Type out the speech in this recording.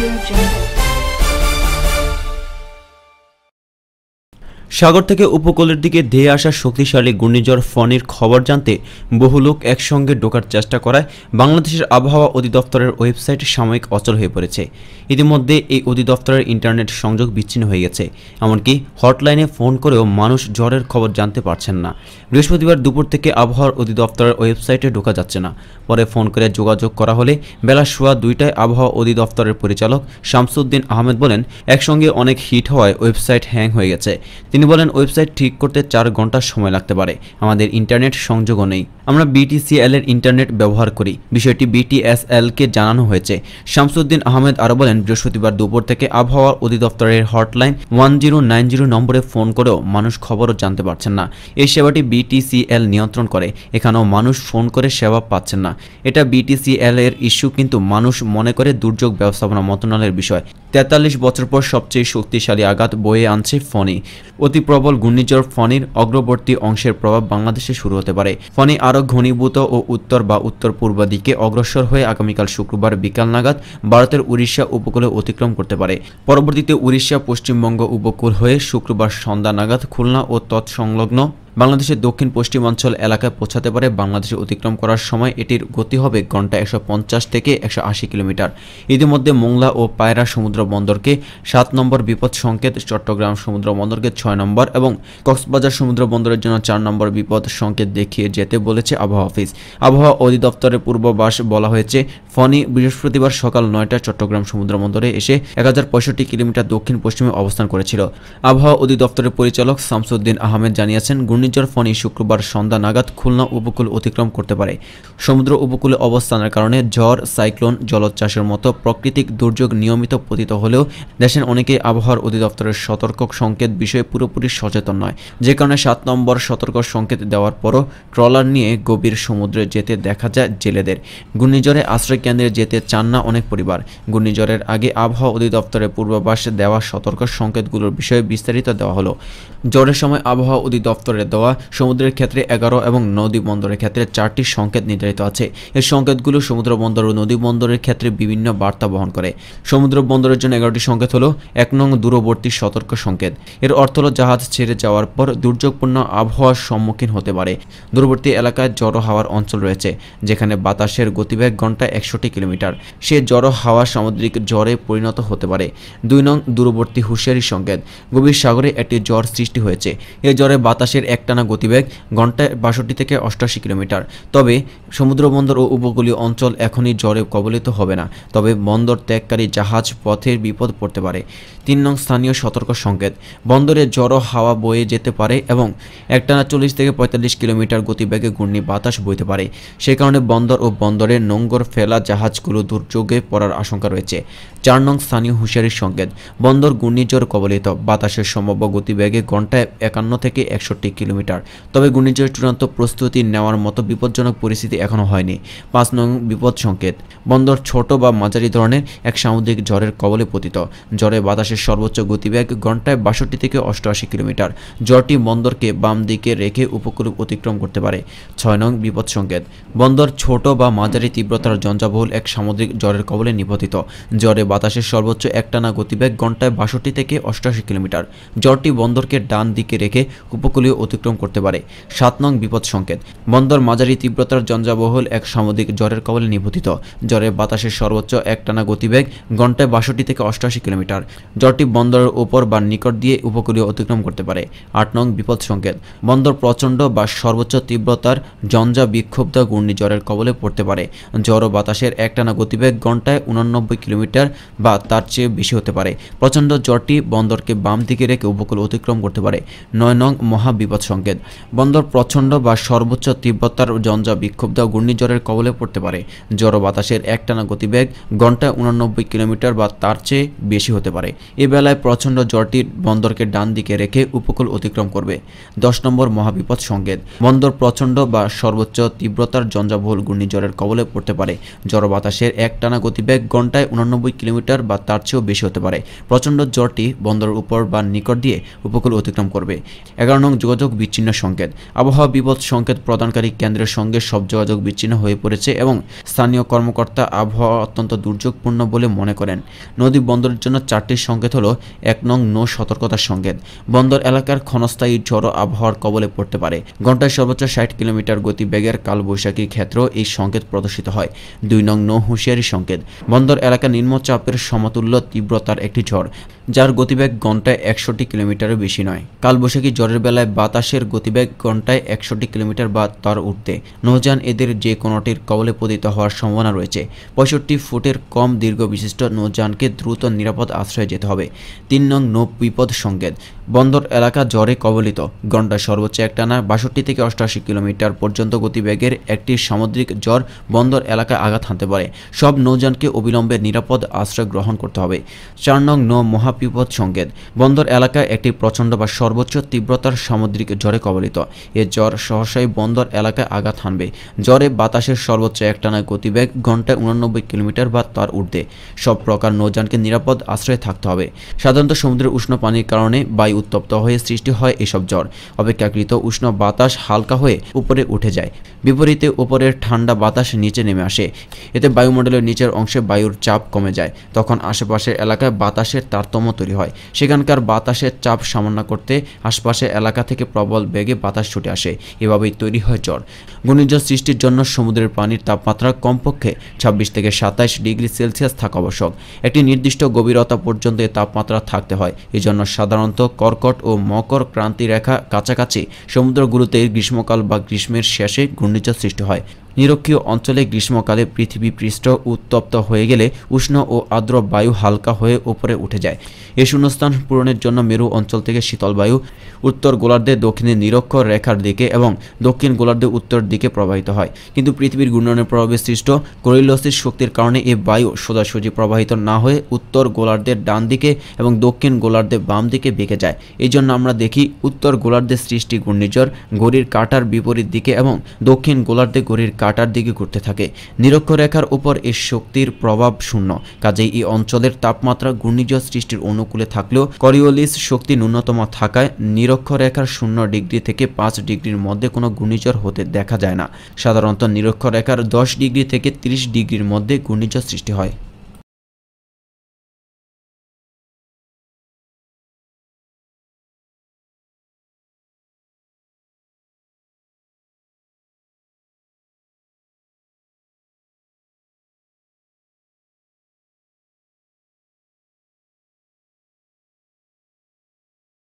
We are gentle. সাগর থেকে উপকূলের দিকে ধেয়ে আসা শক্তিশালী ঘূর্ণিঝড় ফনির খবর জানতে বহু লোক একসঙ্গে ঢোকার চেষ্টা করায় বাংলাদেশের আবহাওয়া অধিদপ্তরের ওয়েবসাইট সাময়িক অচল হয়ে পড়েছে ইতিমধ্যে এই অধিদপ্তরের ইন্টারনেট সংযোগ বিচ্ছিন্ন হয়ে গেছে এমনকি হটলাইনে ফোন করেও মানুষ জ্বরের খবর জানতে পারছেন না বৃহস্পতিবার দুপুর থেকে আবহাওয়ার অধিদপ্তরের ওয়েবসাইটে ঢোকা যাচ্ছে না পরে ফোন করে যোগাযোগ করা হলে বেলা সোয়া দুইটায় আবহাওয়া অধিদপ্তরের পরিচালক শামসুদ্দিন আহমেদ বলেন একসঙ্গে অনেক হিট হওয়ায় ওয়েবসাইট হ্যাং হয়ে গেছে তিনি তিনি বলেন ওয়েবসাইট ঠিক করতে চার ঘন্টা সময় লাগতে পারে আমাদের ইন্টারনেট সংযোগও নেই আমরা বিটিসিএল এর ইন্টারনেট ব্যবহার করি বিষয়টি কে জানানো হয়েছে শামসুদ্দিন আহমেদ আরও বলেন বৃহস্পতিবার দুপুর থেকে আবহাওয়া অধিদপ্তরের হটলাইন ওয়ান নম্বরে ফোন করেও মানুষ খবরও জানতে পারছেন না এই সেবাটি বিটিসিএল নিয়ন্ত্রণ করে এখানেও মানুষ ফোন করে সেবা পাচ্ছেন না এটা বিটিসিএল এর ইস্যু কিন্তু মানুষ মনে করে দুর্যোগ ব্যবস্থাপনা মন্ত্রণালয়ের বিষয় তেতাল্লিশ বছর পর সবচেয়ে শক্তিশালী আঘাত বয়ে আনছে ফোনে অতি প্রবল ঘূর্ণিঝড় ফণির অগ্রবর্তী অংশের প্রভাব বাংলাদেশে শুরু হতে পারে ফণি আরও ঘনীভূত ও উত্তর বা উত্তর পূর্ব দিকে অগ্রসর হয়ে আগামীকাল শুক্রবার বিকাল নাগাদ ভারতের উড়িষ্যা উপকূলে অতিক্রম করতে পারে পরবর্তীতে উড়িষ্যা পশ্চিমবঙ্গ উপকূল হয়ে শুক্রবার সন্ধ্যা নাগাদ খুলনা ও তৎসংলগ্ন বাংলাদেশের দক্ষিণ পশ্চিমাঞ্চল এলাকায় পৌঁছাতে পারে বাংলাদেশে অতিক্রম করার সময় এটির গতি হবে ঘন্টা একশো থেকে একশো কিলোমিটার ইতিমধ্যে মোংলা ও পায়রা সমুদ্র বন্দরকে সাত নম্বর বিপদ সংকেত চট্টগ্রাম সমুদ্র বন্দরকে ছয় নম্বর এবং কক্সবাজার সমুদ্র বন্দরের জন্য চার নম্বর বিপদ সংকেত দেখিয়ে যেতে বলেছে আবহাওয়া অফিস আবহাওয়া অধিদপ্তরের পূর্ববাস বলা হয়েছে ফনি বৃহস্পতিবার সকাল নয়টা চট্টগ্রাম সমুদ্র বন্দরে এসে এক কিলোমিটার দক্ষিণ পশ্চিমে অবস্থান করেছিল আবহাওয়া অধিদপ্তরের পরিচালক শামসুদ্দিন আহমেদ জানিয়েছেন ঘূর্ণিঝড় ফণি শুক্রবার সন্ধ্যা নাগাদ খুলনা উপকূল অতিক্রম করতে পারে সমুদ্র উপকূলে অবস্থানের কারণে ঝড় সাইক্লোন জলোচ্ছ্বাসের মতো প্রাকৃতিক দুর্যোগ নিয়মিত পতিত হলেও দেশের অনেকেই আবহাওয়ার অধিদপ্তরের সতর্ক সংকেত বিষয়ে পুরোপুরি সচেতন নয় যে কারণে সাত নম্বর সতর্ক সংকেত দেওয়ার পরও ট্রলার নিয়ে গভীর সমুদ্রে যেতে দেখা যায় জেলেদের ঘূর্ণিঝড়ে আশ্রয় কেন্দ্রে যেতে চান না অনেক পরিবার ঘূর্ণিঝড়ের আগে আবহাওয়া অধিদপ্তরের পূর্বাভাসে দেওয়া সতর্ক সংকেতগুলোর বিষয়ে বিস্তারিত দেওয়া হলো জ্বরের সময় আবহাওয়া অধিদপ্তরের দেওয়া সমুদ্রের ক্ষেত্রে এগারো এবং নদী বন্দরের ক্ষেত্রে চারটি সংকেত নির্ধারিত আছে এই সংকেতগুলো সমুদ্র বন্দর ও নদী বন্দরের ক্ষেত্রে বিভিন্ন বার্তা বহন করে সমুদ্র বন্দরের জন্য এগারোটি সংকেত হলো এক নং দূরবর্তী সতর্ক সংকেত এর অর্থ হল জাহাজ ছেড়ে যাওয়ার পর দুর্যোগপূর্ণ আবহাওয়ার সম্মুখীন হতে পারে দূরবর্তী এলাকায় জড়ো হাওয়ার অঞ্চল রয়েছে যেখানে বাতাসের গতিবেগ ঘন্টা একশোটি কিলোমিটার সে জড়ো হাওয়া সামুদ্রিক জ্বরে পরিণত হতে পারে দুই নং দূরবর্তী হুঁশিয়ারি সংকেত গভীর সাগরে একটি জ্বর সৃষ্টি হয়েছে এ জ্বরে বাতাসের এক একটানা গতিবেগ ঘন্টায় বাষট্টি থেকে অষ্টাশি কিলোমিটার তবে সমুদ্রবন্দর ও উপকূলীয় অঞ্চল এখনই জ্বরে কবলিত হবে না তবে বন্দর ত্যাগকারী জাহাজ পথের বিপদ পড়তে পারে তিন নং স্থানীয় সতর্ক সংকেত বন্দরে জড়ো হাওয়া বয়ে যেতে পারে এবং একটানা চল্লিশ থেকে পঁয়তাল্লিশ কিলোমিটার গতিবেগে ঘূর্ণি বাতাস বইতে পারে সে কারণে বন্দর ও বন্দরের নোংর ফেলা জাহাজগুলো দুর্যোগে পড়ার আশঙ্কা রয়েছে চার নং স্থানীয় হুঁশিয়ারির সংকেত বন্দর ঘূর্ণিঝড় কবলিত বাতাসের সম্ভাব্য গতিবেগে ঘন্টায় একান্ন থেকে একষট্টি কিলোমিটার কিলোমিটার তবে ঘূর্ণিঝড়ের চূড়ান্ত প্রস্তুতি নেওয়ার মতো বিপজ্জনক পরিস্থিতি এখনও হয়নি পাঁচ নং বিপদ সংকেত বন্দর ছোট বা মাঝারি ধরনের এক সামুদ্রিক ঝড়ের কবলে পতিত ঝড়ে বাতাসের সর্বোচ্চ গতিবেগ ঘন্টায় বাষট্টি থেকে অষ্টআশি কিলোমিটার জ্বরটি বন্দরকে বাম দিকে রেখে উপকূল অতিক্রম করতে পারে ছয় নং বিপদ সংকেত বন্দর ছোট বা মাঝারি তীব্রতার জঞ্জাবহুল এক সামুদ্রিক জ্বরের কবলে নিপতিত জ্বরে বাতাসের সর্বোচ্চ একটানা গতিবেগ ঘন্টায় বাষট্টি থেকে অষ্টআশি কিলোমিটার জ্বরটি বন্দরকে ডান দিকে রেখে উপকূলীয় অতিক্রম করতে পারে সাত নং বিপদ সংকেত বন্দর মাজারি তীব্রতার জঞ্জাবহুল এক সামুদ্রিক জ্বরের কবলে নিভূতিত জ্বরে বাতাসের সর্বোচ্চ একটানা গতিবেগ ঘন্টায় বাষট্টি থেকে অষ্টআশি কিলোমিটার জ্বরটি বন্দরের উপর বা নিকট দিয়ে উপকূলীয় অতিক্রম করতে পারে আট নং বিপদ সংকেত বন্দর প্রচণ্ড বা সর্বোচ্চ তীব্রতার জঞ্জা বিক্ষুব্ধ ঘূর্ণিঝড়ের কবলে পড়তে পারে জ্বর ও বাতাসের একটানা গতিবেগ ঘন্টায় উনানব্বই কিলোমিটার বা তার চেয়ে বেশি হতে পারে প্রচণ্ড জ্বরটি বন্দরকে বাম দিকে রেখে উপকূল অতিক্রম করতে পারে নয় নং মহাবিপদ সংকেত বন্দর প্রচণ্ড বা সর্বোচ্চ তীব্রতার জঞ্জা বিক্ষুব্ধ ঘূর্ণিঝড়ের কবলে পড়তে পারে জড়ো বাতাসের একটানা গতিবেগ ঘন্টায় উনানব্বই কিলোমিটার বা তার চেয়ে বেশি হতে পারে এ বেলায় প্রচণ্ড জ্বরটি বন্দরকে ডান দিকে রেখে উপকূল অতিক্রম করবে দশ নম্বর মহাবিপদ সংকেত বন্দর প্রচণ্ড বা সর্বোচ্চ তীব্রতার জঞ্জাবহুল ঘূর্ণিঝড়ের কবলে পড়তে পারে জড়ো বাতাসের একটানা গতিবেগ ঘন্টায় উনানব্বই কিলোমিটার বা তার চেয়েও বেশি হতে পারে প্রচণ্ড জ্বরটি বন্দরের উপর বা নিকট দিয়ে উপকূল অতিক্রম করবে এগারো নং যোগাযোগ বিচ্ছিন্ন সংকেত আবহাওয়া বিপদ সংকেত প্রদানকারী কেন্দ্রের সঙ্গে সব যোগাযোগ বিচ্ছিন্ন হয়ে পড়েছে এবং স্থানীয় কর্মকর্তা আবহাওয়া অত্যন্ত দুর্যোগপূর্ণ বলে মনে করেন নদী বন্দরের জন্য চারটি সংকেত হলো এক নং নো সতর্কতার সংকেত বন্দর এলাকার ক্ষণস্থায়ী ঝড়ো আবহাওয়ার কবলে পড়তে পারে ঘন্টায় সর্বোচ্চ ষাট কিলোমিটার গতিবেগের কালবৈশাখী ক্ষেত্রেও এই সংকেত প্রদর্শিত হয় দুই নং নো হুঁশিয়ারি সংকেত বন্দর এলাকা নিম্নচাপের সমতুল্য তীব্রতার একটি ঝড় যার গতিবেগ ঘন্টায় একশোটি কিলোমিটারের বেশি নয় কালবৈশাখী জ্বরের বেলায় বাতাস বাতাসের গতিবেগ ঘন্টায় একষট্টি কিলোমিটার বা তার উঠতে নৌযান এদের যে কোনোটির কবলে পতিত হওয়ার সম্ভাবনা রয়েছে পঁয়ষট্টি ফুটের কম দীর্ঘ বিশিষ্ট নৌযানকে দ্রুত নিরাপদ আশ্রয়ে যেতে হবে তিন নং নৌ বিপদ সংকেত বন্দর এলাকা জ্বরে কবলিত ঘণ্টায় সর্বোচ্চ একটানা বাষট্টি থেকে অষ্টাশি কিলোমিটার পর্যন্ত গতিবেগের একটি সামুদ্রিক জ্বর বন্দর এলাকায় আঘাত হানতে পারে সব নৌযানকে অবিলম্বে নিরাপদ আশ্রয় গ্রহণ করতে হবে চার নং নৌ মহাবিপদ সংকেত বন্দর এলাকায় একটি প্রচণ্ড বা সর্বোচ্চ তীব্রতার সামুদ্রিক জ্বরে কবলিত এ জ্বর সহসাই বন্দর এলাকায় আঘাত হানবে জ্বরে বাতাসের সর্বোচ্চ একটানা গতিবেগ ঘন্টায় উনানব্বই কিলোমিটার বা তার ঊর্ধ্বে সব প্রকার নৌযানকে নিরাপদ আশ্রয়ে থাকতে হবে সাধারণত সমুদ্রের উষ্ণ পানির কারণে বায়ু বায়ু উত্তপ্ত হয়ে সৃষ্টি হয় এসব জ্বর অপেক্ষাকৃত উষ্ণ বাতাস হালকা হয়ে উপরে উঠে যায় বিপরীতে উপরের ঠান্ডা বাতাস নিচে নেমে আসে এতে বায়ুমণ্ডলের নিচের অংশে বায়ুর চাপ কমে যায় তখন আশেপাশের এলাকায় বাতাসের তারতম্য তৈরি হয় সেখানকার বাতাসের চাপ সামান্য করতে আশপাশের এলাকা থেকে প্রবল বেগে বাতাস ছুটে আসে এভাবেই তৈরি হয় জ্বর ঘূর্ণিঝড় সৃষ্টির জন্য সমুদ্রের পানির তাপমাত্রা কমপক্ষে ছাব্বিশ থেকে সাতাইশ ডিগ্রি সেলসিয়াস থাকা আবশ্যক একটি নির্দিষ্ট গভীরতা পর্যন্ত এ তাপমাত্রা থাকতে হয় এজন্য সাধারণত কর্কট ও মকর ক্রান্তি রেখা কাছাকাছি সমুদ্রগুলোতে গ্রীষ্মকাল বা গ্রীষ্মের শেষে ঘূর্ণিঝড় সৃষ্টি হয় নিরক্ষীয় অঞ্চলে গ্রীষ্মকালে পৃথিবী পৃষ্ঠ উত্তপ্ত হয়ে গেলে উষ্ণ ও আর্দ্র বায়ু হালকা হয়ে উপরে উঠে যায় এ শূন্যস্থান পূরণের জন্য মেরু অঞ্চল থেকে শীতল বায়ু উত্তর গোলার্ধে দক্ষিণে নিরক্ষ রেখার দিকে এবং দক্ষিণ গোলার্ধে উত্তর দিকে প্রবাহিত হয় কিন্তু পৃথিবীর ঘূর্ণনের প্রভাবে সৃষ্ট করিলস্থির শক্তির কারণে এ বায়ু সোজাসুজি প্রবাহিত না হয়ে উত্তর গোলার্ধের ডান দিকে এবং দক্ষিণ গোলার্ধে বাম দিকে বেঁকে যায় এই জন্য আমরা দেখি উত্তর গোলার্ধে সৃষ্টি ঘূর্ণিঝড় ঘড়ির কাটার বিপরীত দিকে এবং দক্ষিণ গোলার্ধে ঘড়ির কাটার দিকে ঘুরতে থাকে নিরক্ষরেখার উপর এর শক্তির প্রভাব শূন্য কাজেই এই অঞ্চলের তাপমাত্রা ঘূর্ণিঝড় সৃষ্টির অনুকূলে থাকলেও করিওলিস শক্তি ন্যূনতম থাকায় নিরক্ষরেখার শূন্য ডিগ্রি থেকে পাঁচ ডিগ্রির মধ্যে কোনো ঘূর্ণিঝড় হতে দেখা যায় না সাধারণত নিরক্ষরেখার দশ ডিগ্রি থেকে ৩০ ডিগ্রির মধ্যে ঘূর্ণিঝড় সৃষ্টি হয়